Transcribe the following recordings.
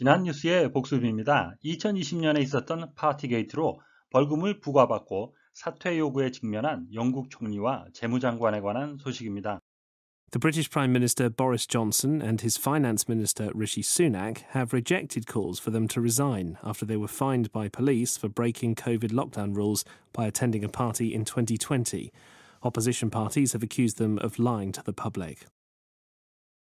지난 뉴스의 복습입니다. 2020년에 있었던 파티게이트로 벌금을 부과받고 사퇴 요구에 직면한 영국 총리와 재무장관에 관한 소식입니다. The British Prime Minister Boris Johnson and his Finance Minister Rishi Sunak have rejected calls for them to resign after they were fined by police for breaking COVID lockdown rules by attending a party in 2020. Opposition parties have accused them of lying to the public.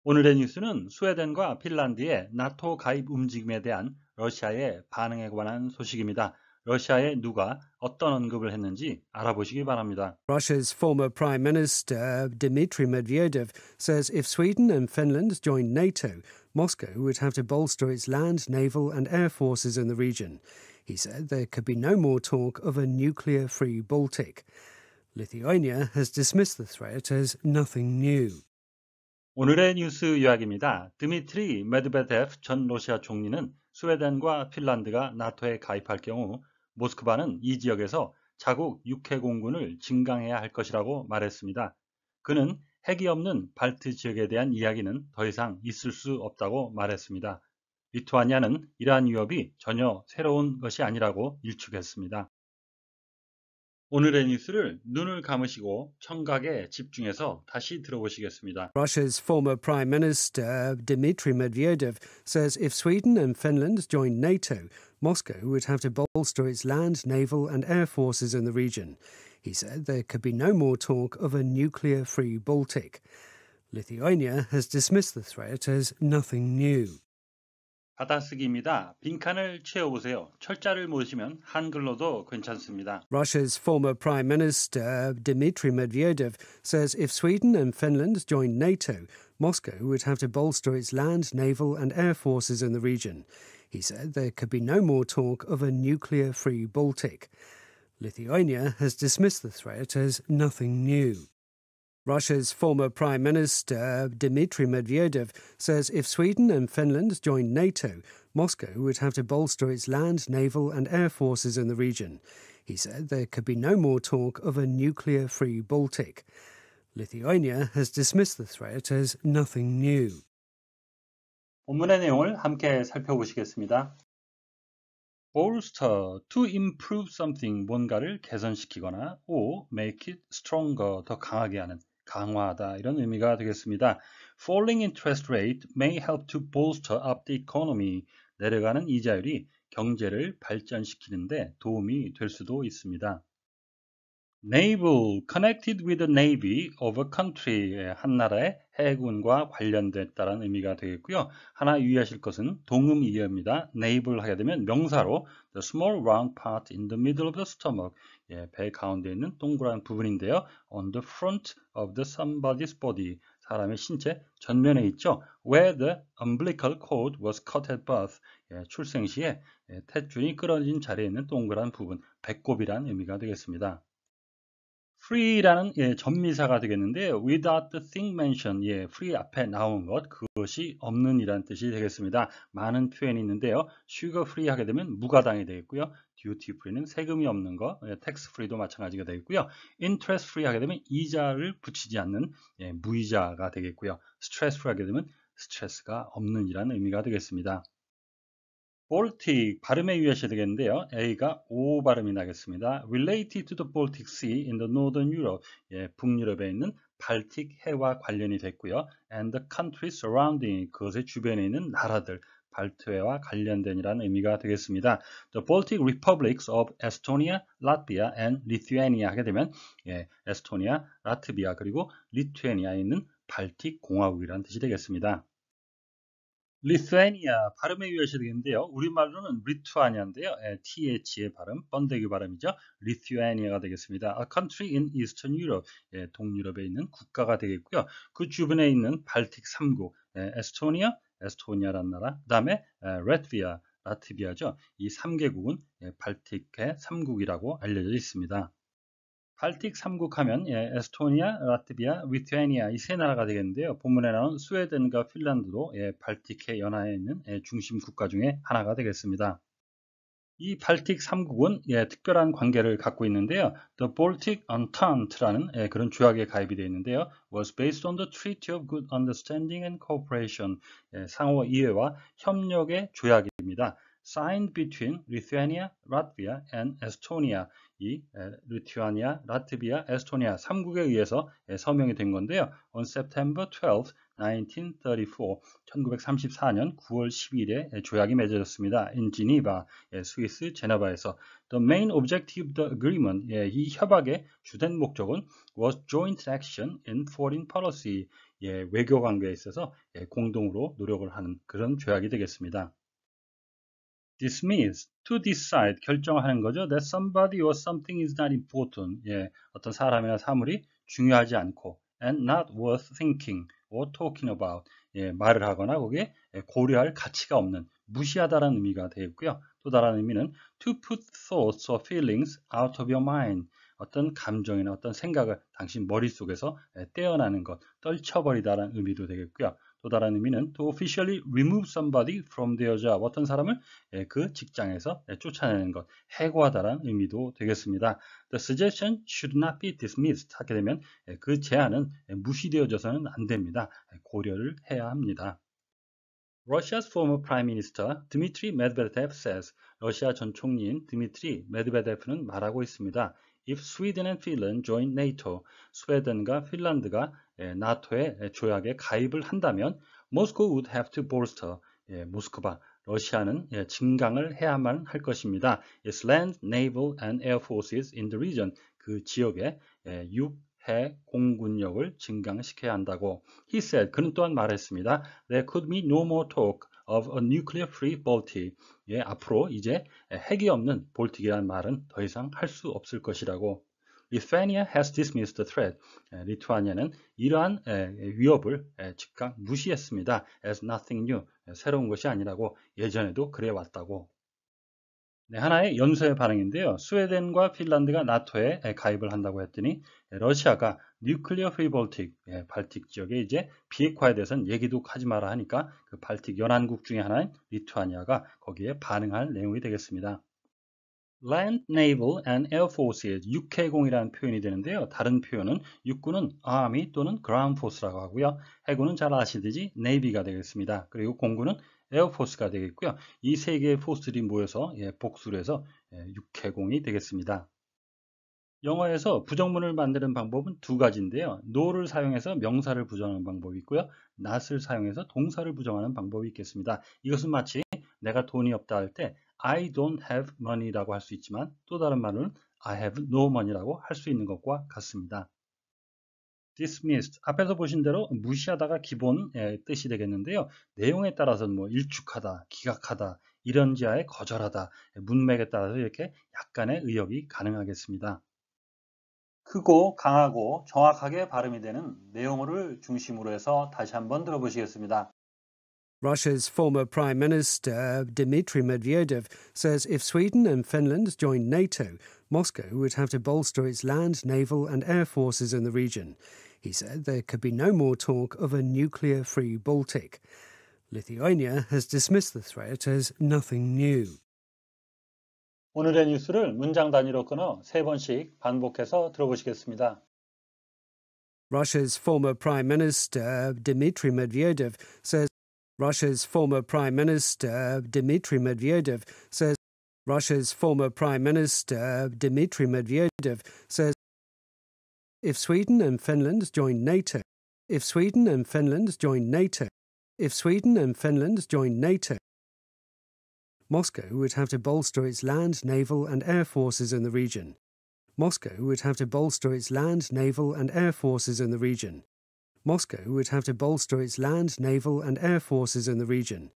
오늘의 뉴스는 스웨덴과 핀란드의 나토 가입 움직임에 대한 러시아의 반응에 관한 소식입니다. 러시아의 누가 어떤 언급을 했는지 알아보시기 바랍니다. Russia's former prime minister Dmitry Medvedev says if Sweden and Finland join NATO, Moscow would have to bolster its land, naval and air forces in the region. He said there could be no more talk of a nuclear-free Baltic. Lithuania has dismissed the threat as nothing new. 오늘의 뉴스 요약입니다. 드미트리 메드베데프 전 러시아 총리는 스웨덴과 핀란드가 나토에 가입할 경우 모스크바는 이 지역에서 자국 육해공군을 증강해야 할 것이라고 말했습니다. 그는 핵이 없는 발트 지역에 대한 이야기는 더 이상 있을 수 없다고 말했습니다. 리투아니아는 이러한 위협이 전혀 새로운 것이 아니라고 일축했습니다. 오늘의 뉴스를 눈을 감으시고 청각에 집중해서 다시 들어보시겠습니다. Russia's former prime minister Dmitry Medvedev says if Sweden and Finland joined NATO, Moscow would have to bolster its land, naval and air forces in the region. He said there could be no more talk of a nuclear-free Baltic. Lithuania has dismissed the threat as nothing new. 받아쓰기입니다. 빈칸을 채워보세요. 철자를 한글로도 괜찮습니다. Russia's former Prime Minister uh, Dmitry Medvedev says if Sweden and Finland joined NATO, Moscow would have to bolster its land, naval, and air forces in the region. He said there could be no more talk of a nuclear free Baltic. Lithuania has dismissed the threat as nothing new. Russia's former Prime Minister Dmitry Medvedev says if Sweden and Finland join NATO, Moscow would have to bolster its land, naval, and air forces in the region. He said there could be no more talk of a nuclear free Baltic. Lithuania has dismissed the threat as nothing new. 본문의 내용을 함께 살펴보시겠습니다. bolster to improve something 뭔가를 개선시키거나 or make it stronger 더 강하게 하는 강화하다 이런 의미가 되겠습니다. Falling interest rate may help to bolster up the economy. 내려가는 이자율이 경제를 발전시키는데 도움이 될 수도 있습니다. naval connected with the navy of a country 한 나라의 해군과 관련됐다는 의미가 되겠고요. 하나 유의하실 것은 동음 이어입니다 naval 하게 되면 명사로 the small round part in the middle of the stomach 예, 배 가운데 있는 동그란 부분인데요. on the front of the somebody's body 사람의 신체 전면에 있죠. where the umbilical cord was cut at birth 예, 출생 시에 예, 탯줄이 끊어진 자리에 있는 동그란 부분 배꼽이란 의미가 되겠습니다. free라는 예, 전미사가 되겠는데 without the thing mentioned, 예, free 앞에 나온 것, 그것이 없는 이란 뜻이 되겠습니다. 많은 표현이 있는데요. sugar free 하게 되면 무가당이 되겠고요. duty free는 세금이 없는 것, 예, tax free도 마찬가지가 되겠고요. interest free 하게 되면 이자를 붙이지 않는 예, 무이자가 되겠고요. stress free 하게 되면 스트레스가 없는 이라는 의미가 되겠습니다. Baltic 발음에 유의하셔야 되겠는데요. A가 O 발음이 나겠습니다. Related to the Baltic Sea in the Northern Europe. 예, 북유럽에 있는 발틱 해와 관련이 됐고요. And the country surrounding 그것의 주변에 있는 나라들 발트해와 관련된이라는 의미가 되겠습니다. The Baltic Republics of Estonia, Latvia and Lithuania 하게 되면 예, 에스토니아, 라트비아 그리고 리투아니아에 있는 발틱 공화국이라는 뜻이 되겠습니다. 리투아니아 발음에 유의하셔야 되겠는데요. 우리말로는 리투아니아인데요. 예, TH의 발음, 번데기 발음이죠. 리투아니아가 되겠습니다. A country in Eastern Europe, 예, 동유럽에 있는 국가가 되겠고요. 그 주변에 있는 발틱 3국, 예, 에스토니아, 에스토니아란 나라, 그 다음에 레트비아, 예, 라트비아죠. 이 3개국은 예, 발틱의 3국이라고 알려져 있습니다. 발틱 3국 하면 예, 에스토니아, 라트비아, 리투아니아 이 세 나라가 되겠는데요. 본문에 나온 스웨덴과 핀란드도 예, 발틱해 연하에 있는 예, 중심 국가 중에 하나가 되겠습니다. 이 발틱 3국은 예, 특별한 관계를 갖고 있는데요. The Baltic Entente라는 예, 그런 조약에 가입이 되어 있는데요. was based on the Treaty of Good Understanding and Cooperation 예, 상호 이해와 협력의 조약입니다. signed between Lithuania, Latvia and Estonia 이 루티아니아, 라트비아, 에스토니아 3국에 의해서 서명이 된 건데요. On September 12, 1934, 1934년 9월 10일에 조약이 맺어졌습니다. In Geneva, 스위스 제네바에서 The main objective of the agreement, 이 협약의 주된 목적은 was joint action in foreign policy, 외교 관계에 있어서 공동으로 노력을 하는 그런 조약이 되겠습니다. dismiss, to decide, 결정하는 거죠. that somebody or something is not important. 예, 어떤 사람이나 사물이 중요하지 않고 and not worth thinking or talking about. 예, 말을 하거나 거기에 고려할 가치가 없는 무시하다라는 의미가 되겠고요. 또 다른 의미는 to put thoughts or feelings out of your mind. 어떤 감정이나 어떤 생각을 당신 머릿속에서 떼어나는 것, 떨쳐버리다라는 의미도 되겠고요. 또 다른 의미는 to officially remove somebody from their job 어떤 사람을 그 직장에서 쫓아내는 것, 해고하다라는 의미도 되겠습니다. The suggestion should not be dismissed 하게 되면 그 제안은 무시되어져서는 안 됩니다. 고려를 해야 합니다. Russia's former Prime Minister Dmitry Medvedev says 러시아 전 총리인 드미트리 메드베데프는 말하고 있습니다. If Sweden and Finland join NATO, 스웨덴과 핀란드가 나토의 조약에 가입을 한다면 Moscow would have to bolster 모스크바 러시아는 증강을 해야만 할 것입니다. Its land, naval and air forces in the region 그 지역에 육, 해, 공군력을 증강시켜야 한다고 he said. 그는 또한 말했습니다. There could be no more talk of a nuclear-free Baltic. 예, 앞으로 이제 핵이 없는 볼틱이라는 말은 더 이상 할 수 없을 것이라고 Lithuania has dismissed the threat. 리투아니아는 이러한 위협을 즉각 무시했습니다. as nothing new. 새로운 것이 아니라고 예전에도 그래왔다고 네, 하나의 연쇄 반응인데요. 스웨덴과 핀란드가 나토에 가입을 한다고 했더니 러시아가 뉴클리어 프리볼틱 발틱 지역에 이제 비핵화에 대해서는 얘기도 하지 마라 하니까 그 발틱 연안국 중에 하나인 리투아니아가 거기에 반응할 내용이 되겠습니다. Land, Naval and Air Force의 육해공이라는 표현이 되는데요. 다른 표현은 육군은 Army 또는 Ground Force라고 하고요. 해군은 잘 아시듯이 Navy가 되겠습니다. 그리고 공군은 Air Force가 되겠고요. 이 세 개의 포스들이 모여서 예, 복수를 해서 예, 육해공이 되겠습니다. 영어에서 부정문을 만드는 방법은 두 가지인데요. no를 사용해서 명사를 부정하는 방법이 있고요. not을 사용해서 동사를 부정하는 방법이 있겠습니다. 이것은 마치 내가 돈이 없다 할때 I don't have money라고 할 수 있지만 또 다른 말은 I have no money라고 할 수 있는 것과 같습니다. dismissed 앞에서 보신 대로 무시하다가 기본 예, 뜻이 되겠는데요. 내용에 따라서는 뭐 일축하다, 기각하다, 이런 지하에 거절하다, 예, 문맥에 따라서 이렇게 약간의 의역이 가능하겠습니다. 크고 강하고 정확하게 발음이 되는 내용어를 중심으로 해서 다시 한번 들어보시겠습니다. Russia's former Prime Minister Dmitry Medvedev says if Sweden and Finland joined NATO, Moscow would have to bolster its land, naval, and air forces in the region. He said there could be no more talk of a nuclear free Baltic. Lithuania has dismissed the threat as nothing new. 오늘의 뉴스를 문장 단위로 끊어 세 번씩 반복해서 들어보시겠습니다. Russia's former Prime Minister Dmitry Medvedev says Russia's former Prime Minister Dmitry Medvedev says Russia's former Prime Minister Dmitry Medvedev says if Sweden and Finland join NATO, if Sweden and Finland join NATO, if Sweden and Finland join NATO, Moscow would have to bolster its land, naval, and air forces in the region. Moscow would have to bolster its land, naval, and air forces in the region. Moscow would have to bolster its land, naval, and air forces in the region.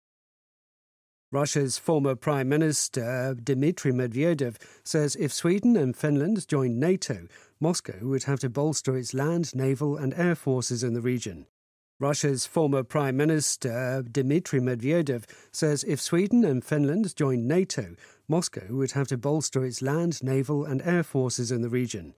Russia's former Prime Minister uh, Dmitry Medvedev says if Sweden and Finland joined NATO, Moscow would have to bolster its land, naval, and air forces in the region. Russia's former Prime Minister uh, Dmitry Medvedev says if Sweden and Finland joined NATO, Moscow would have to bolster its land, naval, and air forces in the region.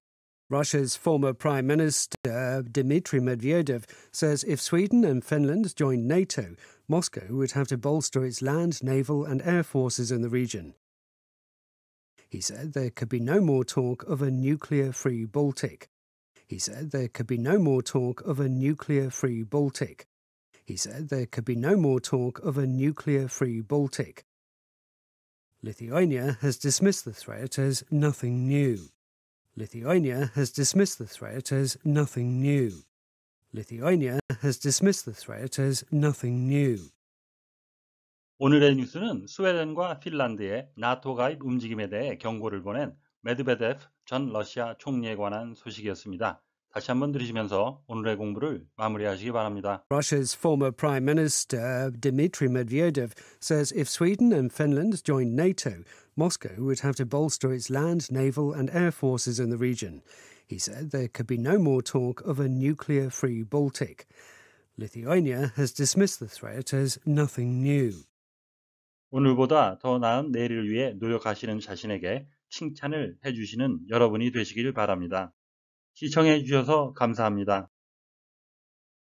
Russia's former Prime Minister uh, Dmitry Medvedev says if Sweden and Finland joined NATO, Moscow would have to bolster its land, naval, and air forces in the region. He said there could be no more talk of a nuclear free Baltic. He said there could be no more talk of a nuclear free Baltic. He said there could be no more talk of a nuclear free Baltic. Lithuania has dismissed the threat as nothing new. Lithuania has dismissed the threat as nothing new. Lithuania has dismissed the threat as nothing new. 오늘의 뉴스는 스웨덴과 핀란드의 나토 가입 움직임에 대해 경고를 보낸 메드베데프 전 러시아 총리에 관한 소식이었습니다. 다시 한번 들으시면서 오늘의 공부를 마무리하시기 바랍니다. Russia's former Prime Minister Dmitry Medvedev says if Sweden and Finland joined NATO, Moscow would have to bolster its land, naval and air forces in the region. He said there could be no more talk of a nuclear-free Baltic. Lithuania has dismissed the threat as nothing new. 오늘보다 더 나은 내일을 위해 노력하시는 자신에게 칭찬을 해주시는 여러분이 되시길 바랍니다. 시청해 주셔서 감사합니다.